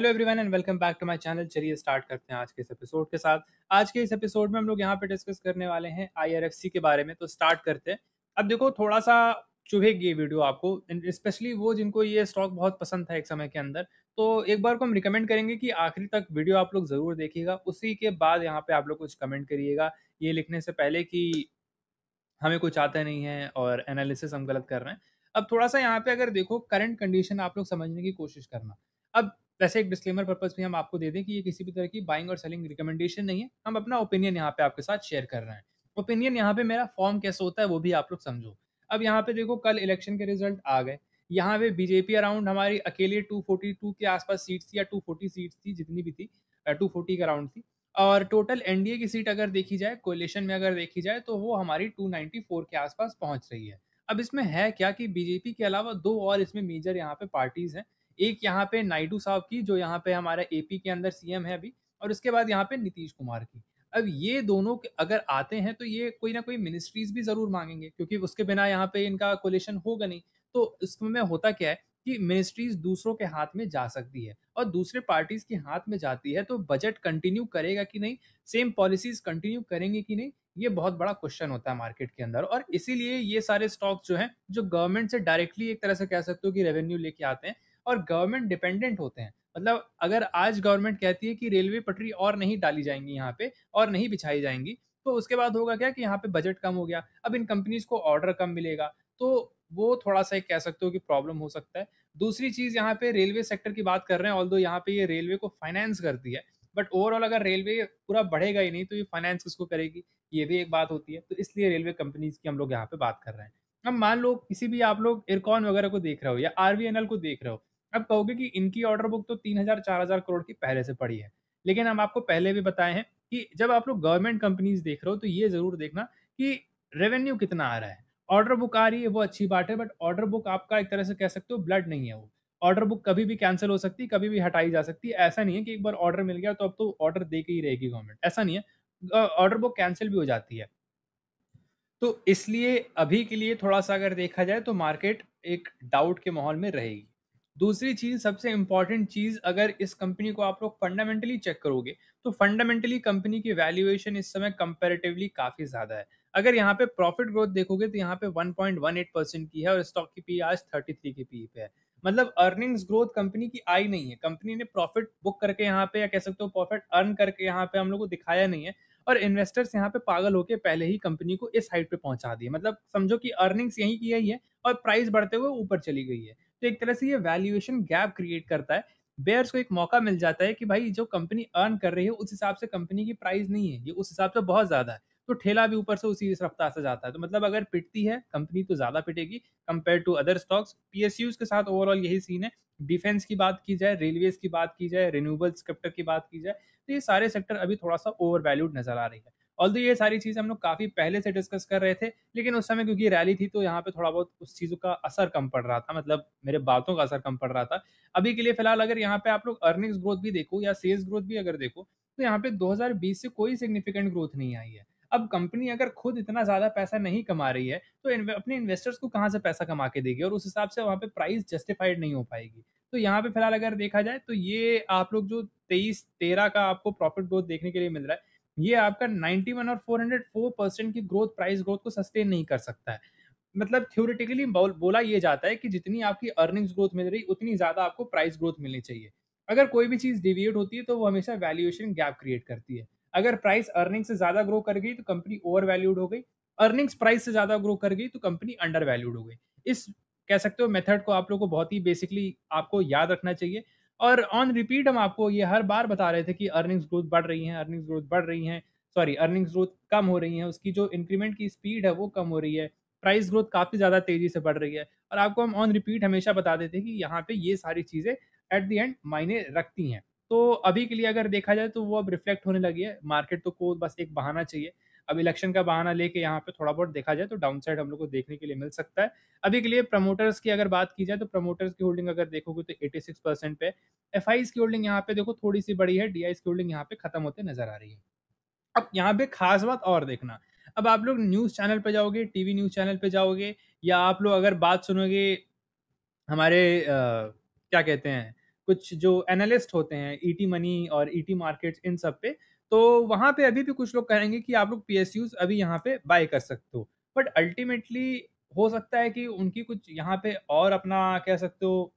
hello everyone and welcome back to my channel चलिए start करते हैं आज के इस एपिसोड के साथ आज के इस एपिसोड में हम लोग यहाँ पे डिस्कस करने वाले हैं आईआरएफसी के बारे में तो स्टार्ट करते हैं अब देखो थोड़ा सा चुभेगी ये वीडियो आपको स्पेशली वो जिनको ये स्टॉक बहुत पसंद था एक समय के अंदर तो एक बार को हम रिकमेंड करेंगे कि आखिरी तक वीडियो आप लोग ज़रूर देखिएगा उसी के बाद यहाँ पे आप लोग कुछ कमेंट करिएगा ये लिखने से पहले कि हमें कुछ आता नहीं है और एनालिसिस हम गलत कर रहे हैं अब थोड़ा सा यहाँ पे अगर देखो करंट कंडीशन आप लोग समझने की कोशिश करना अब वैसे एक डिस्क्लेमर पर्पज भी हम आपको दे दें कि ये किसी भी तरह की बाइंग और सेलिंग रिकमेंडेशन नहीं है हम अपना ओपिनियन यहाँ पे आपके साथ शेयर कर रहे हैं ओपिनियन यहाँ पे मेरा फॉर्म कैसे होता है वो भी आप लोग समझो अब यहाँ पे देखो कल इलेक्शन के रिजल्ट आ गए यहाँ पे बीजेपी अराउंड हमारी अकेले 242 के आसपास सीट्स थी या 240 सीट्स थी जितनी भी थी 240 के अराउंड थी और टोटल एनडीए की सीट अगर देखी जाए कोलेशन में अगर देखी जाए तो वो हमारी 294 के आसपास पहुंच रही है अब इसमें है क्या कि बीजेपी के अलावा दो और इसमें मेजर यहाँ पे पार्टीज हैं एक यहाँ पे नायडू साहब की जो यहाँ पे हमारे एपी के अंदर सीएम है अभी और उसके बाद यहाँ पे नीतीश कुमार की अब ये दोनों अगर आते हैं तो ये कोई ना कोई मिनिस्ट्रीज भी जरूर मांगेंगे क्योंकि उसके बिना यहाँ पे इनका कोलेशन होगा नहीं तो इसमें होता क्या है कि मिनिस्ट्रीज दूसरों के हाथ में जा सकती है और दूसरे पार्टीज के हाथ में जाती है तो बजट कंटिन्यू करेगा कि नहीं सेम पॉलिसीज कंटिन्यू करेंगे कि नहीं ये बहुत बड़ा क्वेश्चन होता है मार्केट के अंदर और इसीलिए ये सारे स्टॉक जो हैं जो गवर्नमेंट से डायरेक्टली एक तरह से कह सकते हो कि रेवेन्यू लेके आते हैं और गवर्नमेंट डिपेंडेंट होते हैं मतलब अगर आज गवर्नमेंट कहती है कि रेलवे पटरी और नहीं डाली जाएंगी यहाँ पे और नहीं बिछाई जाएंगी तो उसके बाद होगा क्या कि यहाँ पे बजट कम हो गया अब इन कंपनीज को ऑर्डर कम मिलेगा तो वो थोड़ा सा कह सकते हो कि प्रॉब्लम हो सकता है दूसरी चीज़ यहाँ पे रेलवे सेक्टर की बात कर रहे हैं ऑल दो यहाँ पे ये रेलवे को फाइनेंस करती है बट ओवरऑल अगर रेलवे पूरा बढ़ेगा ही नहीं तो ये फाइनेंस किसको करेगी ये भी एक बात होती है तो इसलिए रेलवे कंपनीज की हम लोग यहाँ पे बात कर रहे हैं अब मान लो किसी भी आप लोग इरकॉन वगैरह को देख रहे हो या आर को देख रहे हो अब कहोगे कि इनकी ऑर्डर बुक तो तीन हजार चार हजार करोड़ की पहले से पड़ी है लेकिन हम आपको पहले भी बताए हैं कि जब आप लोग गवर्नमेंट कंपनीज देख रहे हो तो ये जरूर देखना कि रेवेन्यू कितना आ रहा है ऑर्डर बुक आ रही है वो अच्छी बात है बट ऑर्डर बुक आपका एक तरह से कह सकते हो ब्लड नहीं है वो ऑर्डर बुक कभी भी कैंसिल हो सकती है कभी भी हटाई जा सकती है ऐसा नहीं है कि एक बार ऑर्डर मिल गया तो अब तो ऑर्डर दे के ही रहेगी गवर्नमेंट ऐसा नहीं है ऑर्डर बुक कैंसिल भी हो जाती है तो इसलिए अभी के लिए थोड़ा सा अगर देखा जाए तो मार्केट एक डाउट के माहौल में रहेगी दूसरी चीज सबसे इंपॉर्टेंट चीज अगर इस कंपनी को आप लोग फंडामेंटली चेक करोगे तो फंडामेंटली कंपनी की वैल्यूएशन इस समय कंपेरेटिवली काफी ज्यादा है अगर यहाँ पे प्रॉफिट ग्रोथ देखोगे तो यहाँ पे 1.18 परसेंट की है और स्टॉक की पी e आज 33 की पी e पे है मतलब अर्निंग्स ग्रोथ कंपनी की आई नहीं है कंपनी ने प्रॉफिट बुक करके यहाँ पे या कह सकते हो प्रॉफिट अर्न करके यहाँ पे हम लोग को दिखाया नहीं है और इन्वेस्टर्स यहाँ पे पागल होके पहले ही कंपनी को इस हाइट पे पहुंचा दिए मतलब समझो कि अर्निंग्स यही की यही है और प्राइस बढ़ते हुए ऊपर चली गई है तो एक तरह से ये वैल्यूएशन गैप क्रिएट करता है बेयर्स को एक मौका मिल जाता है कि भाई जो कंपनी अर्न कर रही है उस हिसाब से कंपनी की प्राइस नहीं है ये उस हिसाब से बहुत ज्यादा है तो ठेला भी ऊपर से उसी रफ्तार से जाता है तो मतलब अगर पिटती है कंपनी तो ज्यादा पिटेगी compare to other stocks PSUs के साथ ओवरऑल यही सीन है डिफेंस की बात की जाए रेलवेज की बात की जाए रिन्यूबल सेक्टर की बात की जाए तो ये सारे सेक्टर अभी थोड़ा सा ओवर नजर आ रही है ऑल ये सारी चीज़ें हम लोग काफ़ी पहले से डिस्कस कर रहे थे लेकिन उस समय क्योंकि रैली थी तो यहाँ पे थोड़ा बहुत उस चीज़ों का असर कम पड़ रहा था मतलब मेरे बातों का असर कम पड़ रहा था अभी के लिए फिलहाल अगर यहाँ पे आप लोग अर्निंग्स ग्रोथ भी देखो या सेल्स ग्रोथ भी अगर देखो तो यहाँ पे 2020 से कोई सिग्निफिकेंट ग्रोथ नहीं आई है अब कंपनी अगर खुद इतना ज़्यादा पैसा नहीं कमा रही है तो अपने इन्वेस्टर्स को कहाँ से पैसा कमा के देगी और उस हिसाब से वहाँ पे प्राइस जस्टिफाइड नहीं हो पाएगी तो यहाँ पे फिलहाल अगर देखा जाए तो ये आप लोग जो तेईस तेरह का आपको प्रॉफिट ग्रोथ देखने के लिए मिल रहा है ये आपका 91 और 404 परसेंट की ग्रोथ प्राइस ग्रोथ को सस्टेन नहीं कर सकता है मतलब थ्योरेटिकली बोला ये जाता है कि जितनी आपकी अर्निंग्स ग्रोथ मिल रही उतनी ज़्यादा आपको प्राइस ग्रोथ मिलनी चाहिए अगर कोई भी चीज़ डिविएट होती है तो वो हमेशा वैल्यूएशन गैप क्रिएट करती है अगर प्राइस अर्निंग से ज़्यादा ग्रो कर गई तो कंपनी ओवर वैल्यूड हो गई अर्निंग्स प्राइस से ज़्यादा ग्रो कर गई तो कंपनी अंडर वैल्यूड हो गई इस कह सकते हो मेथड को आप लोगों को बहुत ही बेसिकली आपको याद रखना चाहिए और ऑन रिपीट हम आपको ये हर बार बता रहे थे कि अर्निंग्स ग्रोथ बढ़ रही हैं अर्निंग्स ग्रोथ बढ़ रही हैं सॉरी अर्निंग्स ग्रोथ कम हो रही है उसकी जो इंक्रीमेंट की स्पीड है वो कम हो रही है प्राइस ग्रोथ काफ़ी ज़्यादा तेज़ी से बढ़ रही है और आपको हम ऑन रिपीट हमेशा बता देते हैं कि यहाँ पे ये सारी चीज़ें एट द एंड मायने रखती हैं तो अभी के लिए अगर देखा जाए तो वो अब रिफ्लेक्ट होने लगी है मार्केट तो को बस एक बहाना चाहिए अब इलेक्शन का बहाना लेके यहाँ पे थोड़ा बहुत देखा जाए तो डाउन साइड हम लोग को देखने के लिए मिल सकता है अभी के लिए प्रमोटर्स की अगर बात की जाए तो प्रमोटर्स की होल्डिंग अगर देखोगे तो सिक्स परसेंट पे एफ की होल्डिंग यहाँ पे देखो थोड़ी सी बड़ी है डी की होल्डिंग यहाँ पे खत्म होते नजर आ रही है अब यहाँ पे खास बात और देखना अब आप लोग न्यूज़ चैनल पे जाओगे टीवी न्यूज़ चैनल पे जाओगे या आप लोग अगर बात सुनोगे हमारे आ, क्या कहते हैं कुछ जो एनालिस्ट होते हैं ईटी e मनी और ईटी e मार्केट्स इन सब पे तो वहाँ पे अभी भी कुछ लोग कहेंगे कि आप लोग पी अभी यहाँ पे बाय कर सकते हो बट अल्टीमेटली हो सकता है कि उनकी कुछ यहाँ पे और अपना कह सकते हो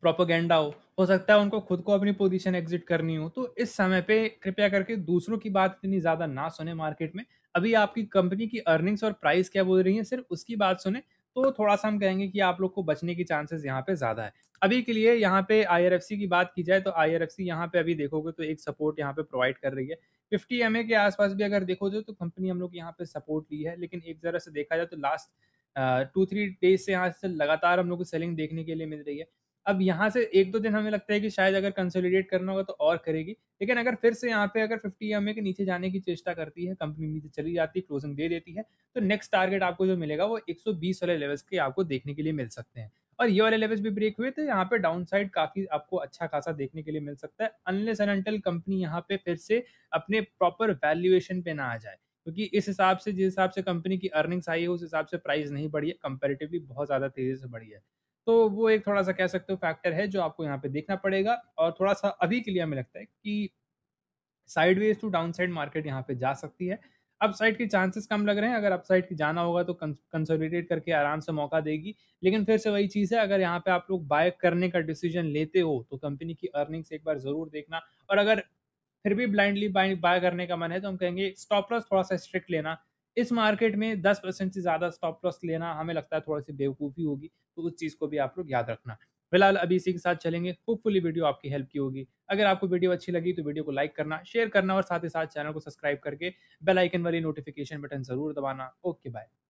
प्रोपोगेंडा हो हो सकता है उनको खुद को अपनी पोजीशन एग्जिट करनी हो तो इस समय पे कृपया करके दूसरों की बात इतनी ज़्यादा ना सुने मार्केट में अभी आपकी कंपनी की अर्निंग्स और प्राइस क्या बोल रही है सिर्फ उसकी बात सुने तो थोड़ा सा हम कहेंगे कि आप लोग को बचने की चांसेस यहाँ पे ज्यादा है अभी के लिए यहाँ पे आई की बात की जाए तो सी यहाँ पे अभी देखोगे तो एक सपोर्ट यहाँ पे प्रोवाइड कर रही है फिफ्टी एम के आसपास भी अगर देखोगे तो कंपनी हम लोग यहाँ पे सपोर्ट ली है लेकिन एक जरा से देखा जाए तो लास्ट टू थ्री डेज से यहाँ से लगातार हम लोग को सेलिंग देखने के लिए मिल रही है अब यहाँ से एक दो दिन हमें लगता है कि शायद अगर कंसोलिडेट करना होगा तो और करेगी लेकिन अगर फिर से यहाँ पे अगर फिफ्टी एम के नीचे जाने की चेष्टा करती है कंपनी नीचे चली जाती है क्लोजिंग दे देती है तो नेक्स्ट टारगेट आपको जो मिलेगा वो एक वाले लेवल्स के आपको देखने के लिए मिल सकते हैं और ये वाले लेवल्स भी ब्रेक हुए तो यहाँ पे डाउन साइड काफी आपको अच्छा खासा देखने के लिए मिल सकता है अनलेस एंड कंपनी यहाँ पे फिर से अपने प्रॉपर वैल्यूएशन पे ना आ जाए क्योंकि इस हिसाब से जिस हिसाब से कंपनी की अर्निंग्स आई है उस हिसाब से प्राइस नहीं बढ़ी है कंपेरेटिवली बहुत ज़्यादा तेज़ी से बढ़ी है तो वो एक थोड़ा सा कह सकते हो फैक्टर है जो आपको यहाँ पे देखना पड़ेगा और थोड़ा सा अभी के लिए हमें लगता है कि sideways to down side market यहाँ पे जा सकती है अपसाइड के चांसेस कम लग रहे हैं अगर अपसाइड की जाना होगा तो कंसोलिडेट करके आराम से मौका देगी लेकिन फिर से वही चीज़ है अगर यहाँ पे आप लोग बाय करने का डिसीजन लेते हो तो कंपनी की अर्निंग्स एक बार ज़रूर देखना और अगर फिर भी ब्लाइंडली बाय बाय करने का मन है तो हम कहेंगे स्टॉप लॉस थोड़ा सा स्ट्रिक्ट लेना इस मार्केट में दस परसेंट से ज़्यादा स्टॉप लॉस लेना हमें लगता है थोड़ी सी बेवकूफ़ी होगी तो उस चीज़ को भी आप लोग याद रखना फिलहाल अभी इसी के साथ चलेंगे होपफुली वीडियो आपकी हेल्प की होगी अगर आपको वीडियो अच्छी लगी तो वीडियो को लाइक करना शेयर करना और साथ ही साथ चैनल को सब्सक्राइब करके बेल आइकन वाली नोटिफिकेशन बटन जरूर दबाना ओके बाय